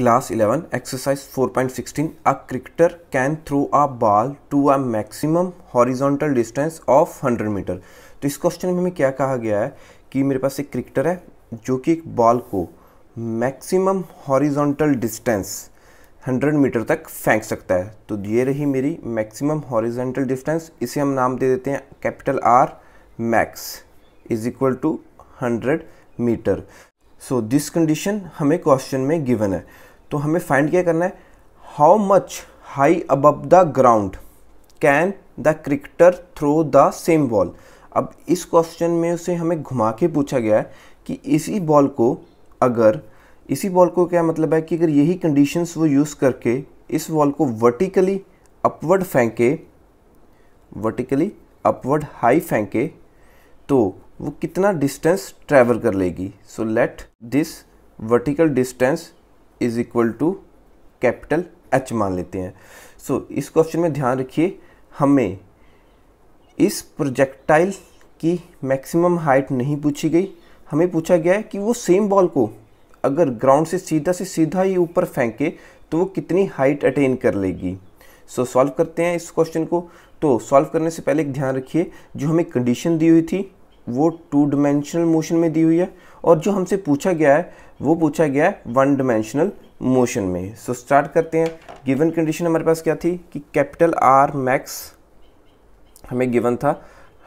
exercise 11 point 4.16 a cricketer can throw a ball to a maximum horizontal distance of 100 metre तो इस question में हमें क्या कहा गया है कि मेरे पास एक क्रिकेटर है जो कि एक बॉल को मैक्सिमम हॉरिजॉन्टल डिस्टेंस 100 मीटर तक फेंक सकता है तो ये रही मेरी मैक्सिमम हॉरिजोंटल डिस्टेंस इसे हम नाम दे देते हैं capital R max is equal to 100 metre so this condition हमें क्वेश्चन में गिवन है तो हमें फाइंड क्या करना है how much high above the ground can the cricketer throw the same ball अब इस क्वेश्चन में उसे हमें घुमा के पूछा गया है कि इसी बॉल को अगर इसी बॉल को क्या मतलब है कि अगर यही कंडीशंस वो यूज़ करके इस बॉल को वर्टिकली अपवर्ड फेंके वर्टिकली अपवर्ड हाई फेंके तो वो कितना डिस्टेंस ट्रैवल कर लेगी so let this vertical distance is equal to capital H मान लेते हैं सो so, इस क्वेश्चन में ध्यान रखिए हमें इस प्रोजेक्टाइल की मैक्सिमम हाइट नहीं पूछी गई हमें पूछा गया है कि वो सेम बॉल को अगर ग्राउंड से सीधा से सीधा ही ऊपर फेंके तो वो कितनी हाइट अटेन कर लेगी सो so, सॉल्व करते हैं इस क्वेश्चन को तो सॉल्व करने से पहले एक ध्यान रखिए जो हमें कंडीशन दी हुई थी वो टू डिमेंशनल मोशन में दी हुई है और जो हमसे पूछा गया है वो पूछा गया है वन डिमेंशनल मोशन में सो so, स्टार्ट करते हैं गिवन कंडीशन हमारे पास क्या थी कि कैपिटल आर मैक्स हमें गिवन था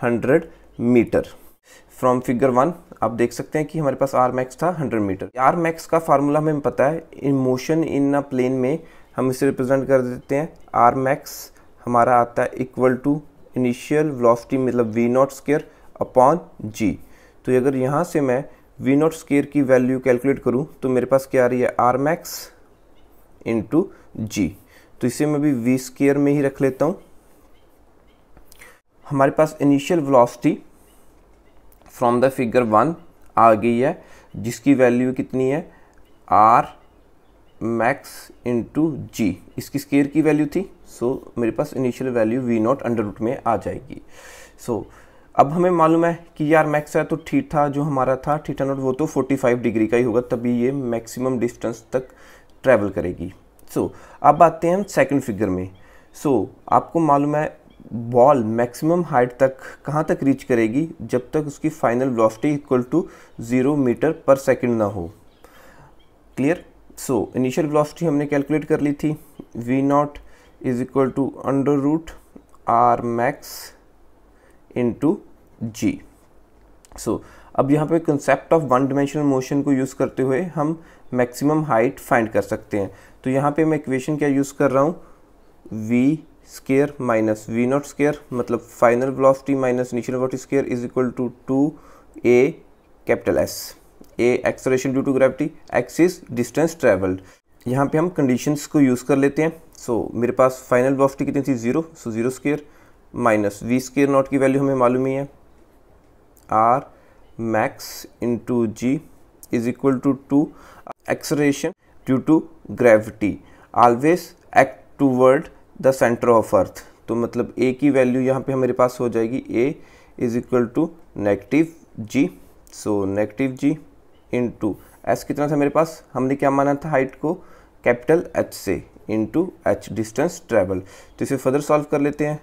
100 मीटर फ्रॉम फिगर वन आप देख सकते हैं कि हमारे पास आर मैक्स था 100 मीटर आर मैक्स का फार्मूला हमें पता है in motion in a plane में हम इसे रिप्रेजेंट कर देते हैं आर मैक्स हमारा आता है इक्वल टू इनिशियल वेलोसिटी मतलब v not square upon g तो अगर यहाँ से मैं वी नॉट स्केयर की वैल्यू कैलकुलेट करूँ तो मेरे पास क्या आ रही है आर मैक्स इंटू जी तो इसे मैं भी वी स्केयर में ही रख लेता हूँ हमारे पास initial velocity from the figure one आ गई है जिसकी वैल्यू कितनी है आर मैक्स इंटू जी इसकी स्केयर की वैल्यू थी सो so, मेरे पास initial value v naught under root में आ जाएगी सो so, अब हमें मालूम है कि यार मैक्स है तो ठीठा जो हमारा था ठीठा नोट वो तो 45 डिग्री का ही होगा तभी ये मैक्सिमम डिस्टेंस तक ट्रैवल करेगी सो so, अब आते हैं हम सेकंड फिगर में सो so, आपको मालूम है बॉल मैक्सिमम हाइट तक कहाँ तक रीच करेगी जब तक उसकी final velocity equal to zero meter पर सेकेंड ना हो क्लियर सो इनिशियल वेलोसिटी हमने कैलकुलेट कर ली थी v naught is equal to under root R max into g so अब यहाँ पे concept of one dimensional motion को यूज़ करते हुए हम मैक्सिमम हाइट फाइंड कर सकते हैं तो यहाँ पे मैं इक्वेशन क्या यूज़ कर रहा हूँ v square minus v not square मतलब final velocity minus initial velocity square is equal to two a capital S a acceleration due to gravity x is distance travelled यहाँ पे हम कंडीशंस को use कर लेते हैं सो so, मेरे पास final velocity कितनी थी zero so zero square minus v square naught की वैल्यू हमें मालूम ही है R max into g is equal to two acceleration due to gravity always act toward the center of earth तो मतलब ए की वैल्यू यहाँ पे हमारे पास हो जाएगी a is equal to negative g so negative g into s कितना था मेरे पास हमने क्या माना था हाइट को कैपिटल एच से into h distance travel तो इसे फर्दर सॉल्व कर लेते हैं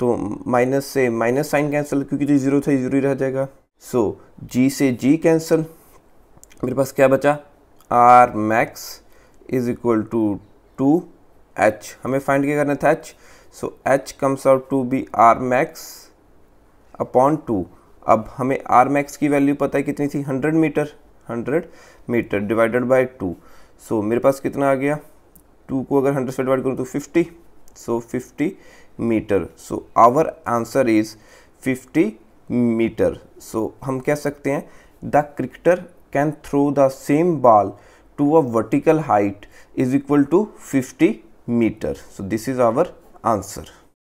तो माइनस से माइनस साइन कैंसिल क्योंकि जो ज़ीरो था ज़ीरो ही रह जाएगा सो so, जी से जी कैंसिल मेरे पास क्या बचा R max is equal to two h हमें फाइंड क्या करना था h so h comes out to be R max upon two अब हमें आर मैक्स की वैल्यू पता है कितनी थी hundred meter hundred meter divided by two so मेरे पास कितना आ गया टू को अगर हंड्रेड से डिवाइड करूँ तो fifty so fifty meter so our answer is fifty meter so हम कह सकते हैं the cricketer can throw the same ball to a vertical height is equal to fifty meter so this is our answer